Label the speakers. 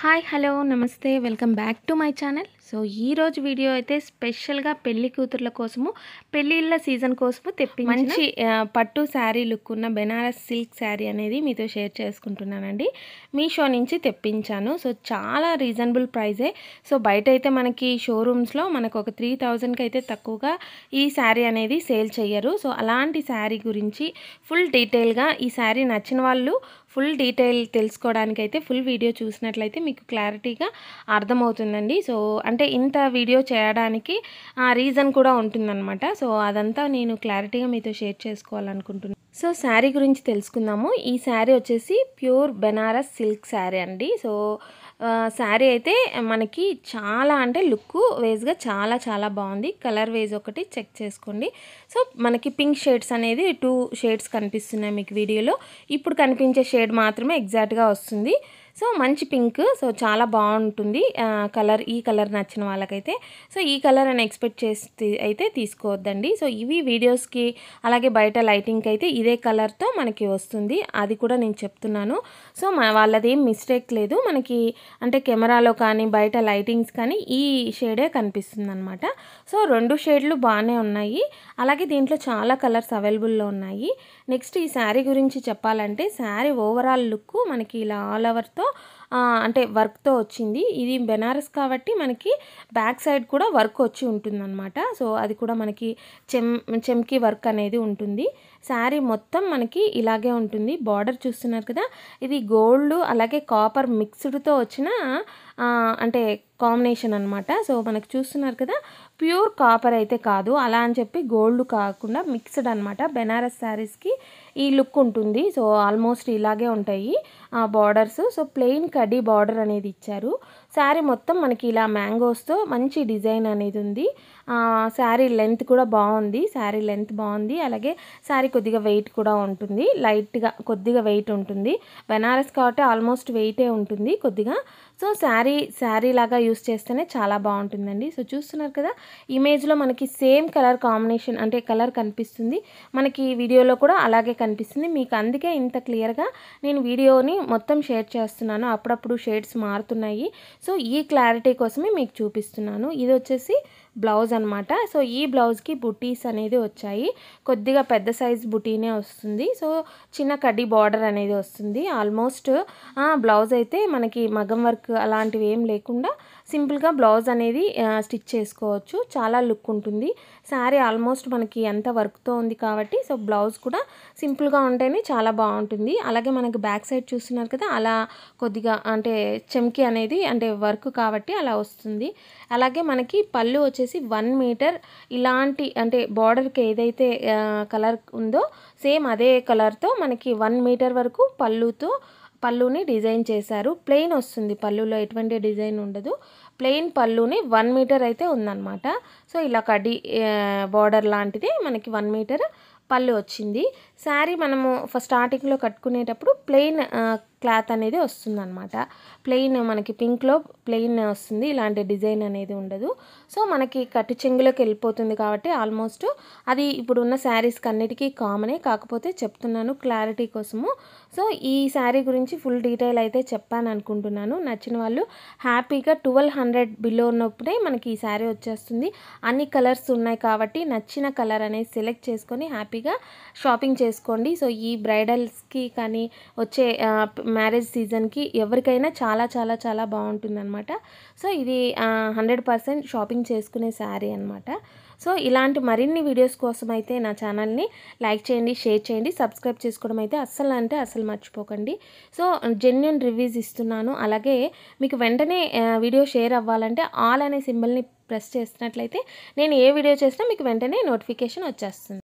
Speaker 1: hi hello నమస్తే welcome back to my channel so ఈరోజు video అయితే స్పెషల్గా పెళ్లి కూతుర్ల కోసము పెళ్ళిళ్ళ సీజన్ కోసము తెప్పి మంచి పట్టు శారీ లుక్ ఉన్న బెనారస్ సిల్క్ శారీ అనేది మీతో షేర్ చేసుకుంటున్నానండి మీషో నుంచి తెప్పించాను సో చాలా రీజనబుల్ ప్రైజే సో బయట అయితే మనకి షోరూమ్స్లో మనకు ఒక త్రీ థౌజండ్కి అయితే తక్కువగా ఈ శారీ అనేది సేల్ చేయరు సో అలాంటి శారీ గురించి ఫుల్ డీటెయిల్గా ఈ శారీ నచ్చిన వాళ్ళు ఫుల్ డీటెయిల్ తెలుసుకోవడానికైతే ఫుల్ వీడియో చూసినట్లయితే మీకు క్లారిటీగా అర్థమవుతుందండి సో అంటే ఇంత వీడియో చేయడానికి ఆ రీజన్ కూడా ఉంటుందన్నమాట సో అదంతా నేను క్లారిటీగా మీతో షేర్ చేసుకోవాలనుకుంటున్నాను సో శారీ గురించి తెలుసుకుందాము ఈ శారీ వచ్చేసి ప్యూర్ బెనారస్ సిల్క్ శారీ అండి సో శారీ అయితే మనకి చాలా అంటే లుక్ వేజ్గా చాలా చాలా బాగుంది కలర్ వేజ్ ఒకటి చెక్ చేసుకోండి సో మనకి పింక్ షేడ్స్ అనేది టూ షేడ్స్ కనిపిస్తున్నాయి మీకు వీడియోలో ఇప్పుడు కనిపించే షేడ్ మాత్రమే ఎగ్జాక్ట్గా వస్తుంది సో మంచి పింక్ సో చాలా బాగుంటుంది కలర్ ఈ కలర్ నచ్చిన వాళ్ళకైతే సో ఈ కలర్ అని ఎక్స్పెక్ట్ చేసి అయితే తీసుకోవద్దండి సో ఇవి వీడియోస్కి అలాగే బయట లైటింగ్కి అయితే ఇదే కలర్తో మనకి వస్తుంది అది కూడా నేను చెప్తున్నాను సో మన వాళ్ళది ఏం మిస్టేక్ లేదు మనకి అంటే కెమెరాలో కానీ బయట లైటింగ్స్ కానీ ఈ షేడే కనిపిస్తుంది అనమాట సో రెండు షేడ్లు బాగానే ఉన్నాయి అలాగే దీంట్లో చాలా కలర్స్ అవైలబుల్లో ఉన్నాయి నెక్స్ట్ ఈ శారీ గురించి చెప్పాలంటే శారీ ఓవరాల్ లుక్ మనకి ఇలా ఆల్ ఓవర్తో అంటే వర్క్తో వచ్చింది ఇది బెనారస్ కాబట్టి మనకి బ్యాక్ సైడ్ కూడా వర్క్ వచ్చి ఉంటుందన్నమాట సో అది కూడా మనకి చెమ్ చెమ్కి వర్క్ అనేది ఉంటుంది శారీ మొత్తం మనకి ఇలాగే ఉంటుంది బార్డర్ చూస్తున్నారు కదా ఇది గోల్డ్ అలాగే కాపర్ మిక్స్డ్తో వచ్చిన అంటే కాంబినేషన్ అనమాట సో మనకు చూస్తున్నారు కదా ప్యూర్ కాపర్ అయితే కాదు అలా అని చెప్పి గోల్డ్ కాకుండా మిక్స్డ్ అనమాట బెనారస్ శారీస్కి ఈ లుక్ ఉంటుంది సో ఆల్మోస్ట్ ఇలాగే ఉంటాయి ఆ బార్డర్స్ సో ప్లెయిన్ కడ్డీ బార్డర్ అనేది ఇచ్చారు శారీ మొత్తం మనకి ఇలా మ్యాంగోస్తో మంచి డిజైన్ అనేది ఉంది శారీ లెంత్ కూడా బాగుంది శారీ లెంత్ బాగుంది అలాగే శారీ కొద్దిగా వెయిట్ కూడా ఉంటుంది లైట్గా కొద్దిగా వెయిట్ ఉంటుంది బెనారస్ కాబట్టి ఆల్మోస్ట్ వెయిటే ఉంటుంది కొద్దిగా సో శారీ శారీ లాగా యూస్ చేస్తేనే చాలా బాగుంటుందండి సో చూస్తున్నారు కదా ఇమేజ్లో మనకి సేమ్ కలర్ కాంబినేషన్ అంటే కలర్ కనిపిస్తుంది మనకి వీడియోలో కూడా అలాగే కనిపిస్తుంది మీకు అందుకే ఇంత క్లియర్గా నేను వీడియోని మొత్తం షేర్ చేస్తున్నాను అప్పుడప్పుడు షేడ్స్ మారుతున్నాయి సో ఈ క్లారిటీ కోసమే మీకు చూపిస్తున్నాను ఇది వచ్చేసి బ్లౌజ్ అనమాట సో ఈ బ్లౌజ్కి బుటీస్ అనేది వచ్చాయి కొద్దిగా పెద్ద సైజ్ బుటీనే వస్తుంది సో చిన్న కడ్డీ బార్డర్ అనేది వస్తుంది ఆల్మోస్ట్ బ్లౌజ్ అయితే మనకి మగం వర్క్ అలాంటివి ఏం లేకుండా సింపుల్గా బ్లౌజ్ అనేది స్టిచ్ చేసుకోవచ్చు చాలా లుక్ ఉంటుంది శారీ ఆల్మోస్ట్ మనకి ఎంత వర్క్తో ఉంది కాబట్టి సో బ్లౌజ్ కూడా సింపుల్గా ఉంటేనే చాలా బాగుంటుంది అలాగే మనకి బ్యాక్ సైడ్ చూస్తున్నారు కదా అలా కొద్దిగా అంటే చెమ్కి అనేది అంటే వర్క్ కాబట్టి అలా వస్తుంది అలాగే మనకి పళ్ళు వచ్చేసి వచ్చేసి వన్ మీటర్ ఇలాంటి అంటే బార్డర్కి ఏదైతే కలర్ ఉందో సేమ్ అదే కలర్తో మనకి వన్ మీటర్ వరకు పళ్ళుతో పళ్ళుని డిజైన్ చేశారు ప్లెయిన్ వస్తుంది పళ్ళులో ఎటువంటి డిజైన్ ఉండదు ప్లెయిన్ పళ్ళుని వన్ మీటర్ అయితే ఉందన్నమాట సో ఇలా కడి బార్డర్ లాంటిది మనకి వన్ మీటర్ పళ్ళు వచ్చింది శారీ మనము ఫస్ట్ స్టార్టింగ్లో కట్టుకునేటప్పుడు ప్లెయిన్ క్లాత్ అనేది వస్తుందన్నమాట ప్లెయిన్ మనకి పింక్లో ప్లెయిన్ వస్తుంది ఇలాంటి డిజైన్ అనేది ఉండదు సో మనకి కట్టు చెంగులోకి వెళ్ళిపోతుంది కాబట్టి ఆల్మోస్ట్ అది ఇప్పుడు ఉన్న శారీస్కి అన్నిటికీ కామనే కాకపోతే చెప్తున్నాను క్లారిటీ కోసము సో ఈ శారీ గురించి ఫుల్ డీటెయిల్ అయితే చెప్పాను అనుకుంటున్నాను నచ్చిన వాళ్ళు హ్యాపీగా ట్వెల్వ్ హండ్రెడ్ బిలో ఉన్నప్పుడే మనకి ఈ శారీ వచ్చేస్తుంది అన్ని కలర్స్ ఉన్నాయి కాబట్టి నచ్చిన కలర్ అనేది సెలెక్ట్ చేసుకొని హ్యాపీగా షాపింగ్ చేసి చేసుకోండి సో ఈ బ్రైడల్స్కి కానీ వచ్చే మ్యారేజ్ సీజన్కి ఎవరికైనా చాలా చాలా చాలా బాగుంటుంది అనమాట సో ఇది హండ్రెడ్ పర్సెంట్ షాపింగ్ చేసుకునే శారీ అనమాట సో ఇలాంటి మరిన్ని వీడియోస్ కోసం అయితే నా ఛానల్ని లైక్ చేయండి షేర్ చేయండి సబ్స్క్రైబ్ చేసుకోవడం అయితే అస్సలు అంటే అస్సలు మర్చిపోకండి సో జెన్యున్ రివ్యూస్ ఇస్తున్నాను అలాగే మీకు వెంటనే వీడియో షేర్ అవ్వాలంటే ఆల్ అనే సింబల్ని ప్రెస్ చేస్తున్నట్లయితే నేను ఏ వీడియో చేసినా మీకు వెంటనే నోటిఫికేషన్ వచ్చేస్తుంది